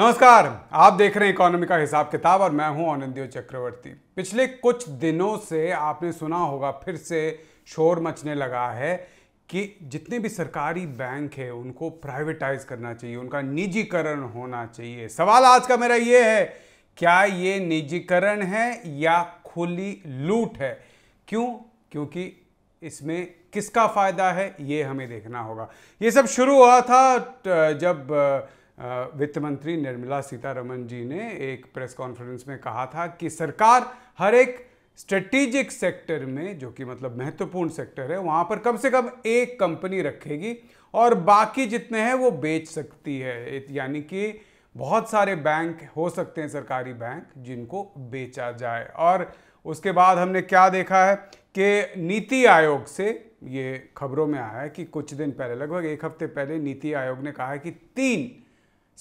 नमस्कार आप देख रहे हैं इकोनॉमी का हिसाब किताब और मैं हूं आनंदियो चक्रवर्ती पिछले कुछ दिनों से आपने सुना होगा फिर से शोर मचने लगा है कि जितने भी सरकारी बैंक है उनको प्राइवेटाइज करना चाहिए उनका निजीकरण होना चाहिए सवाल आज का मेरा ये है क्या ये निजीकरण है या खुली लूट है क्यों क्योंकि इसमें किसका फ़ायदा है ये हमें देखना होगा ये सब शुरू हुआ था जब वित्त मंत्री निर्मला सीतारमन जी ने एक प्रेस कॉन्फ्रेंस में कहा था कि सरकार हर एक स्ट्रेटेजिक सेक्टर में जो कि मतलब महत्वपूर्ण सेक्टर है वहाँ पर कम से कम एक कंपनी रखेगी और बाकी जितने हैं वो बेच सकती है यानी कि बहुत सारे बैंक हो सकते हैं सरकारी बैंक जिनको बेचा जाए और उसके बाद हमने क्या देखा है कि नीति आयोग से ये खबरों में आया है कि कुछ दिन पहले लगभग एक हफ्ते पहले नीति आयोग ने कहा है कि तीन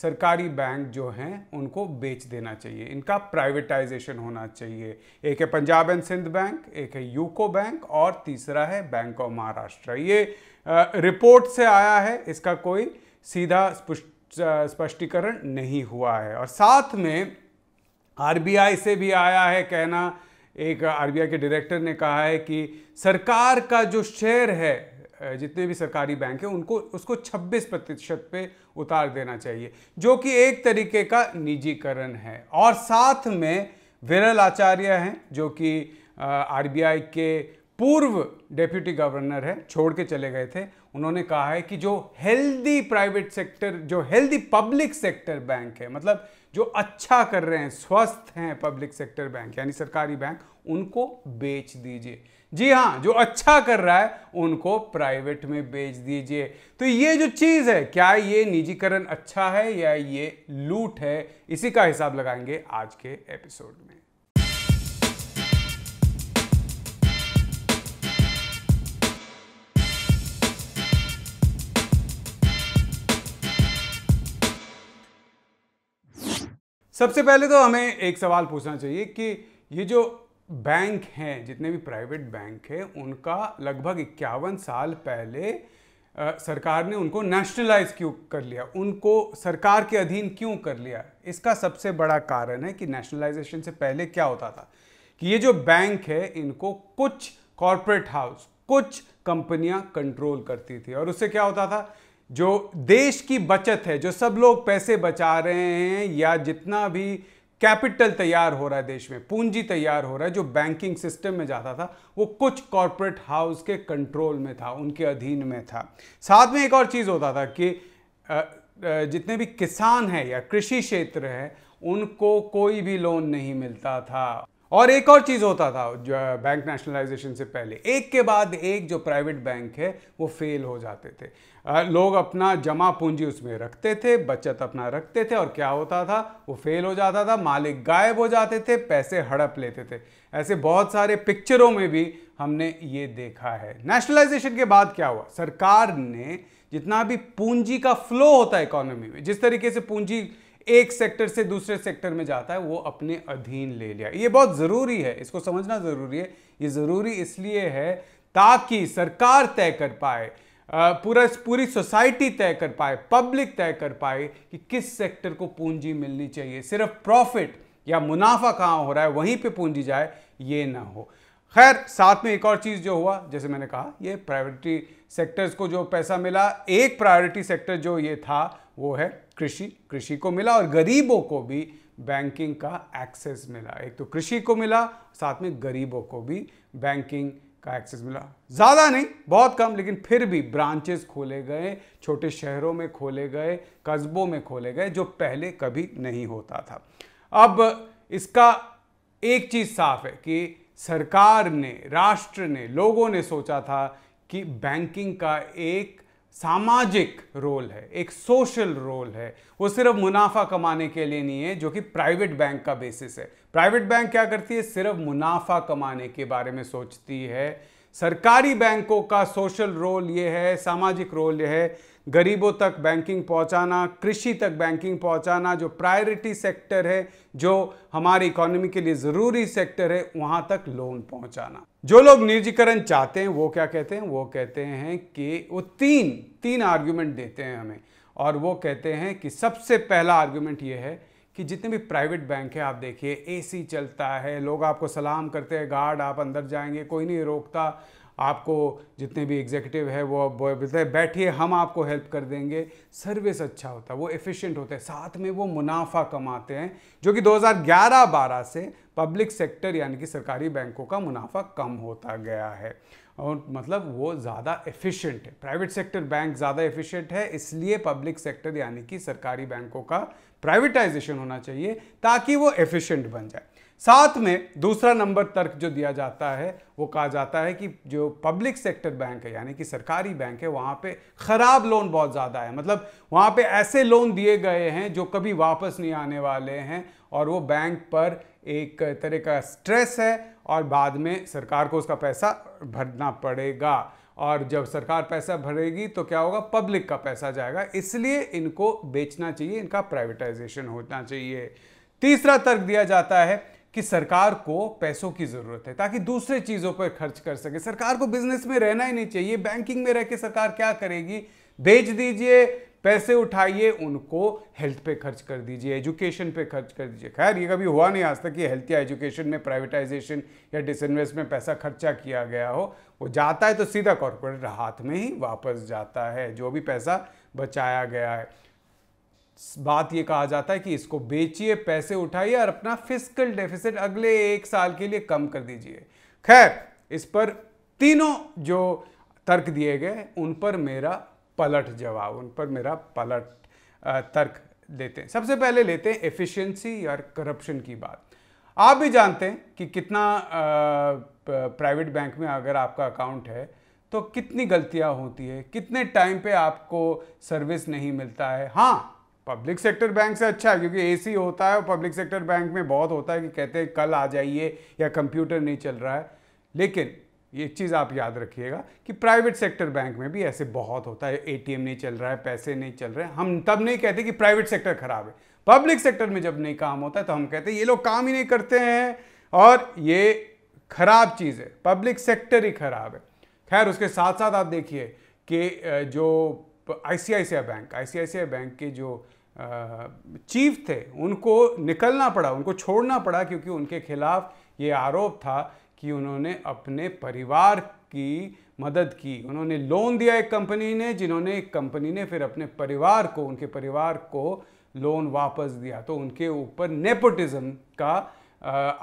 सरकारी बैंक जो हैं उनको बेच देना चाहिए इनका प्राइवेटाइजेशन होना चाहिए एक है पंजाब एंड सिंध बैंक एक है यूको बैंक और तीसरा है बैंक ऑफ महाराष्ट्र ये रिपोर्ट से आया है इसका कोई सीधा स्पष्टीकरण नहीं हुआ है और साथ में आरबीआई से भी आया है कहना एक आरबीआई के डायरेक्टर ने कहा है कि सरकार का जो शेयर है जितने भी सरकारी बैंक हैं उनको उसको 26 प्रतिशत पे उतार देना चाहिए जो कि एक तरीके का निजीकरण है और साथ में विरल आचार्य हैं जो कि आरबीआई के पूर्व डेप्यूटी गवर्नर है छोड़ के चले गए थे उन्होंने कहा है कि जो हेल्दी प्राइवेट सेक्टर जो हेल्दी पब्लिक सेक्टर बैंक है मतलब जो अच्छा कर रहे हैं स्वस्थ हैं पब्लिक सेक्टर बैंक यानी सरकारी बैंक उनको बेच दीजिए जी हाँ जो अच्छा कर रहा है उनको प्राइवेट में बेच दीजिए तो ये जो चीज़ है क्या ये निजीकरण अच्छा है या ये लूट है इसी का हिसाब लगाएंगे आज के एपिसोड में सबसे पहले तो हमें एक सवाल पूछना चाहिए कि ये जो बैंक हैं जितने भी प्राइवेट बैंक हैं उनका लगभग इक्यावन साल पहले आ, सरकार ने उनको नेशनलाइज क्यों कर लिया उनको सरकार के अधीन क्यों कर लिया इसका सबसे बड़ा कारण है कि नेशनलाइजेशन से पहले क्या होता था कि ये जो बैंक है इनको कुछ कॉरपोरेट हाउस कुछ कंपनियां कंट्रोल करती थी और उससे क्या होता था जो देश की बचत है जो सब लोग पैसे बचा रहे हैं या जितना भी कैपिटल तैयार हो रहा है देश में पूंजी तैयार हो रहा है जो बैंकिंग सिस्टम में जाता था वो कुछ कॉरपोरेट हाउस के कंट्रोल में था उनके अधीन में था साथ में एक और चीज़ होता था कि जितने भी किसान हैं या कृषि क्षेत्र है उनको कोई भी लोन नहीं मिलता था और एक और चीज़ होता था जो बैंक नेशनलाइजेशन से पहले एक के बाद एक जो प्राइवेट बैंक है वो फेल हो जाते थे लोग अपना जमा पूंजी उसमें रखते थे बचत अपना रखते थे और क्या होता था वो फेल हो जाता था मालिक गायब हो जाते थे पैसे हड़प लेते थे ऐसे बहुत सारे पिक्चरों में भी हमने ये देखा है नेशनलाइजेशन के बाद क्या हुआ सरकार ने जितना भी पूंजी का फ्लो होता है इकोनॉमी में जिस तरीके से पूंजी एक सेक्टर से दूसरे सेक्टर में जाता है वो अपने अधीन ले लिया ये बहुत ज़रूरी है इसको समझना ज़रूरी है ये ज़रूरी इसलिए है ताकि सरकार तय कर पाए पूरा पूरी सोसाइटी तय कर पाए पब्लिक तय कर पाए कि किस सेक्टर को पूंजी मिलनी चाहिए सिर्फ प्रॉफिट या मुनाफा कहाँ हो रहा है वहीं पे पूंजी जाए ये ना हो खैर साथ में एक और चीज़ जो हुआ जैसे मैंने कहा ये प्रायोरिटी सेक्टर्स को जो पैसा मिला एक प्रायोरिटी सेक्टर जो ये था वो है कृषि कृषि को मिला और गरीबों को भी बैंकिंग का एक्सेस मिला एक तो कृषि को मिला साथ में गरीबों को भी बैंकिंग का एक्सेस मिला ज़्यादा नहीं बहुत कम लेकिन फिर भी ब्रांचेस खोले गए छोटे शहरों में खोले गए कस्बों में खोले गए जो पहले कभी नहीं होता था अब इसका एक चीज़ साफ है कि सरकार ने राष्ट्र ने लोगों ने सोचा था कि बैंकिंग का एक सामाजिक रोल है एक सोशल रोल है वो सिर्फ मुनाफा कमाने के लिए नहीं है जो कि प्राइवेट बैंक का बेसिस है प्राइवेट बैंक क्या करती है सिर्फ मुनाफा कमाने के बारे में सोचती है सरकारी बैंकों का सोशल रोल ये है सामाजिक रोल ये है गरीबों तक बैंकिंग पहुंचाना कृषि तक बैंकिंग पहुंचाना जो प्रायोरिटी सेक्टर है जो हमारी इकोनॉमी के लिए ज़रूरी सेक्टर है वहां तक लोन पहुंचाना जो लोग निजीकरण चाहते हैं वो क्या कहते हैं वो कहते हैं कि वो तीन तीन आर्ग्यूमेंट देते हैं हमें और वो कहते हैं कि सबसे पहला आर्ग्यूमेंट ये है कि जितने भी प्राइवेट बैंक है आप देखिए एसी चलता है लोग आपको सलाम करते हैं गार्ड आप अंदर जाएंगे कोई नहीं रोकता आपको जितने भी एग्जीक्यूटिव है वो बोलते हैं बैठिए हम आपको हेल्प कर देंगे सर्विस अच्छा होता है वो एफिशिएंट होता है साथ में वो मुनाफा कमाते हैं जो कि 2011-12 से पब्लिक सेक्टर यानी कि सरकारी बैंकों का मुनाफा कम होता गया है और मतलब वो ज़्यादा एफिशिएंट है प्राइवेट सेक्टर बैंक ज़्यादा एफिशिएंट है इसलिए पब्लिक सेक्टर यानी कि सरकारी बैंकों का प्राइवेटाइजेशन होना चाहिए ताकि वो एफिशिएंट बन जाए साथ में दूसरा नंबर तर्क जो दिया जाता है वो कहा जाता है कि जो पब्लिक सेक्टर बैंक है यानी कि सरकारी बैंक है वहाँ पे ख़राब लोन बहुत ज़्यादा है मतलब वहाँ पे ऐसे लोन दिए गए हैं जो कभी वापस नहीं आने वाले हैं और वो बैंक पर एक तरह का स्ट्रेस है और बाद में सरकार को उसका पैसा भरना पड़ेगा और जब सरकार पैसा भरेगी तो क्या होगा पब्लिक का पैसा जाएगा इसलिए इनको बेचना चाहिए इनका प्राइवेटाइजेशन होना चाहिए तीसरा तर्क दिया जाता है कि सरकार को पैसों की ज़रूरत है ताकि दूसरे चीज़ों पर खर्च कर सके सरकार को बिजनेस में रहना ही नहीं चाहिए बैंकिंग में रह के सरकार क्या करेगी भेज दीजिए पैसे उठाइए उनको हेल्थ पे खर्च कर दीजिए एजुकेशन पे खर्च कर दीजिए खैर ये कभी हुआ नहीं आज तक कि हेल्थ या एजुकेशन में प्राइवेटाइजेशन या डिसइन्वेस्ट में पैसा खर्चा किया गया हो वो जाता है तो सीधा कॉरपोरेट हाथ में ही वापस जाता है जो भी पैसा बचाया गया है बात यह कहा जाता है कि इसको बेचिए पैसे उठाइए और अपना फिजिकल डेफिसिट अगले एक साल के लिए कम कर दीजिए खैर इस पर तीनों जो तर्क दिए गए उन पर मेरा पलट जवाब उन पर मेरा पलट तर्क देते हैं सबसे पहले लेते हैं एफिशिएंसी और करप्शन की बात आप भी जानते हैं कि कितना प्राइवेट बैंक में अगर आपका अकाउंट है तो कितनी गलतियां होती है कितने टाइम पे आपको सर्विस नहीं मिलता है हाँ पब्लिक सेक्टर बैंक से अच्छा है क्योंकि एसी होता है और पब्लिक सेक्टर बैंक में बहुत होता है कि कहते हैं कल आ जाइए या कंप्यूटर नहीं चल रहा है लेकिन ये चीज़ आप याद रखिएगा कि प्राइवेट सेक्टर बैंक में भी ऐसे बहुत होता है एटीएम नहीं चल रहा है पैसे नहीं चल रहे हम तब नहीं कहते कि प्राइवेट सेक्टर खराब है पब्लिक सेक्टर में जब नहीं काम होता है तो हम कहते हैं ये लोग काम ही नहीं करते हैं और ये खराब चीज़ है पब्लिक सेक्टर ही खराब है खैर उसके साथ साथ आप देखिए कि जो आई बैंक आई बैंक के जो चीफ थे उनको निकलना पड़ा उनको छोड़ना पड़ा क्योंकि उनके खिलाफ ये आरोप था कि उन्होंने अपने परिवार की मदद की उन्होंने लोन दिया एक कंपनी ने जिन्होंने एक कंपनी ने फिर अपने परिवार को उनके परिवार को लोन वापस दिया तो उनके ऊपर नेपोटिज्म का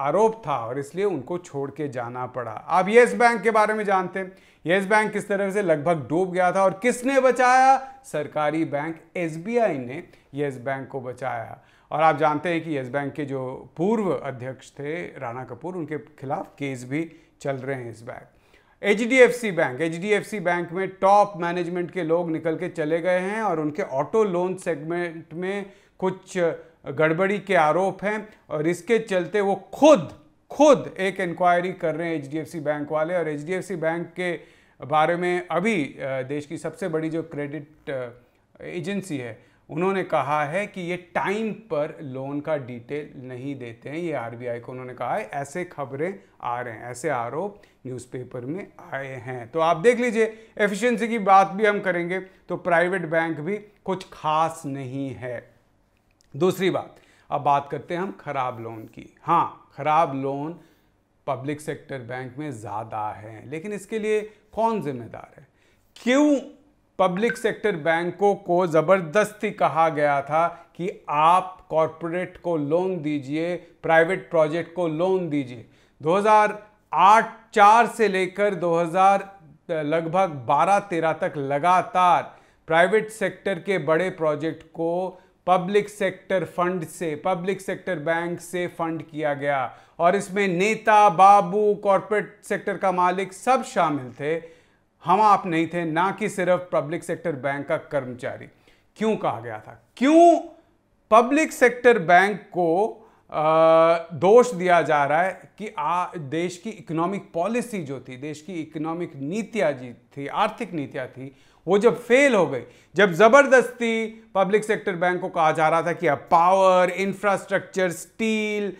आरोप था और इसलिए उनको छोड़ के जाना पड़ा आप येस बैंक के बारे में जानते हैं येस बैंक किस तरह से लगभग डूब गया था और किसने बचाया सरकारी बैंक एस ने येस बैंक को बचाया और आप जानते हैं कि येस बैंक के जो पूर्व अध्यक्ष थे राणा कपूर उनके खिलाफ केस भी चल रहे हैं इस bank H D F C bank H D F C bank में टॉप मैनेजमेंट के लोग निकल के चले गए हैं और उनके ऑटो लोन सेगमेंट में कुछ गड़बड़ी के आरोप हैं और इसके चलते वो खुद खुद एक इंक्वायरी कर रहे हैं H D F C bank वाले और H D F C bank के बारे में अभी देश की सबसे बड़ी जो क्रेडिट एजेंसी है उन्होंने कहा है कि ये टाइम पर लोन का डिटेल नहीं देते हैं ये आरबीआई को उन्होंने कहा है ऐसे खबरें आ रहे हैं ऐसे आरोप न्यूज़पेपर में आए हैं तो आप देख लीजिए एफिशिएंसी की बात भी हम करेंगे तो प्राइवेट बैंक भी कुछ खास नहीं है दूसरी बात अब बात करते हैं हम खराब लोन की हाँ खराब लोन पब्लिक सेक्टर बैंक में ज़्यादा है लेकिन इसके लिए कौन जिम्मेदार है क्यों पब्लिक सेक्टर बैंकों को ज़बरदस्ती कहा गया था कि आप कॉरपोरेट को लोन दीजिए प्राइवेट प्रोजेक्ट को लोन दीजिए 2008 चार से लेकर 2000 लगभग 12 तेरह तक लगातार प्राइवेट सेक्टर के बड़े प्रोजेक्ट को पब्लिक सेक्टर फंड से पब्लिक सेक्टर बैंक से फंड किया गया और इसमें नेता बाबू कॉरपोरेट सेक्टर का मालिक सब शामिल थे हम आप नहीं थे ना कि सिर्फ पब्लिक सेक्टर बैंक का कर्मचारी क्यों कहा गया था क्यों पब्लिक सेक्टर बैंक को दोष दिया जा रहा है कि आ, देश की इकोनॉमिक पॉलिसी जो थी देश की इकोनॉमिक नीतियाँ जी थी आर्थिक नीतियाँ थी वो जब फेल हो गई जब ज़बरदस्ती पब्लिक सेक्टर बैंक को कहा जा रहा था कि अब पावर इंफ्रास्ट्रक्चर स्टील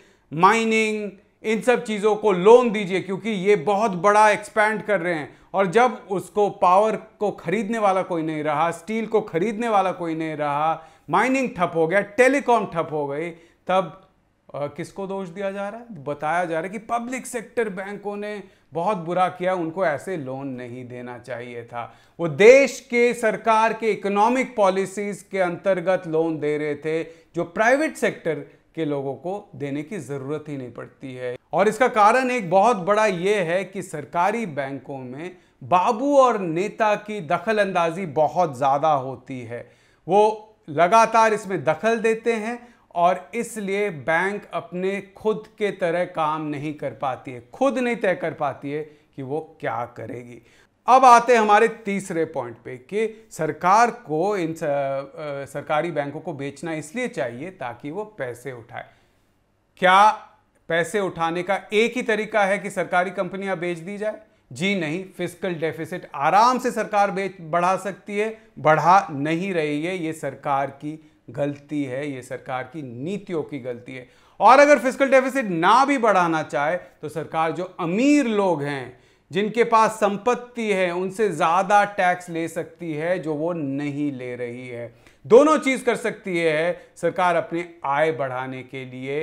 माइनिंग इन सब चीज़ों को लोन दीजिए क्योंकि ये बहुत बड़ा एक्सपैंड कर रहे हैं और जब उसको पावर को खरीदने वाला कोई नहीं रहा स्टील को खरीदने वाला कोई नहीं रहा माइनिंग ठप हो गया टेलीकॉम ठप हो गई तब आ, किसको दोष दिया जा रहा है बताया जा रहा है कि पब्लिक सेक्टर बैंकों ने बहुत बुरा किया उनको ऐसे लोन नहीं देना चाहिए था वो देश के सरकार के इकोनॉमिक पॉलिसीज़ के अंतर्गत लोन दे रहे थे जो प्राइवेट सेक्टर के लोगों को देने की ज़रूरत ही नहीं पड़ती है और इसका कारण एक बहुत बड़ा ये है कि सरकारी बैंकों में बाबू और नेता की दखल अंदाजी बहुत ज़्यादा होती है वो लगातार इसमें दखल देते हैं और इसलिए बैंक अपने खुद के तरह काम नहीं कर पाती है खुद नहीं तय कर पाती है कि वो क्या करेगी अब आते हैं हमारे तीसरे पॉइंट पे कि सरकार को इन सरकारी बैंकों को बेचना इसलिए चाहिए ताकि वो पैसे उठाए क्या पैसे उठाने का एक ही तरीका है कि सरकारी कंपनियां बेच दी जाए जी नहीं फिजिकल डेफिसिट आराम से सरकार बेच बढ़ा सकती है बढ़ा नहीं रही है ये सरकार की गलती है ये सरकार की नीतियों की गलती है और अगर फिजिकल डेफिसिट ना भी बढ़ाना चाहे तो सरकार जो अमीर लोग हैं जिनके पास संपत्ति है उनसे ज़्यादा टैक्स ले सकती है जो वो नहीं ले रही है दोनों चीज़ कर सकती है सरकार अपने आय बढ़ाने के लिए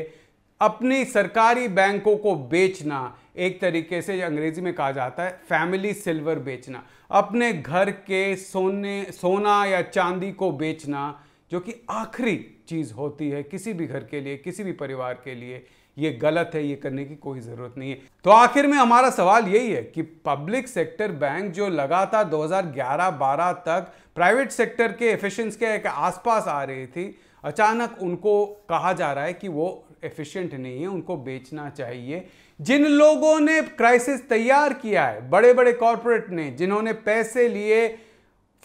अपनी सरकारी बैंकों को बेचना एक तरीके से अंग्रेजी में कहा जाता है फैमिली सिल्वर बेचना अपने घर के सोने सोना या चांदी को बेचना जो कि आखिरी चीज़ होती है किसी भी घर के लिए किसी भी परिवार के लिए ये गलत है ये करने की कोई ज़रूरत नहीं है तो आखिर में हमारा सवाल यही है कि पब्लिक सेक्टर बैंक जो लगातार 2011-12 तक प्राइवेट सेक्टर के एफिशिएंस के एक आसपास आ रही थी अचानक उनको कहा जा रहा है कि वो एफिशिएंट नहीं है उनको बेचना चाहिए जिन लोगों ने क्राइसिस तैयार किया है बड़े बड़े कॉरपोरेट ने जिन्होंने पैसे लिए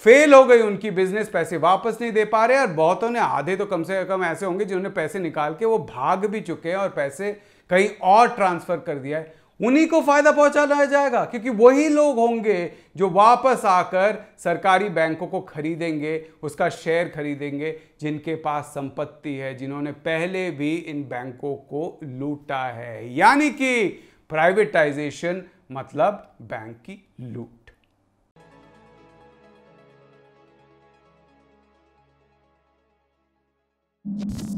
फेल हो गई उनकी बिजनेस पैसे वापस नहीं दे पा रहे और बहुतों ने आधे तो कम से कम ऐसे होंगे जिन्होंने पैसे निकाल के वो भाग भी चुके हैं और पैसे कहीं और ट्रांसफर कर दिया है उन्हीं को फायदा पहुंचाना जाएगा क्योंकि वही लोग होंगे जो वापस आकर सरकारी बैंकों को खरीदेंगे उसका शेयर खरीदेंगे जिनके पास संपत्ति है जिन्होंने पहले भी इन बैंकों को लूटा है यानी कि प्राइवेटाइजेशन मतलब बैंक की लूट you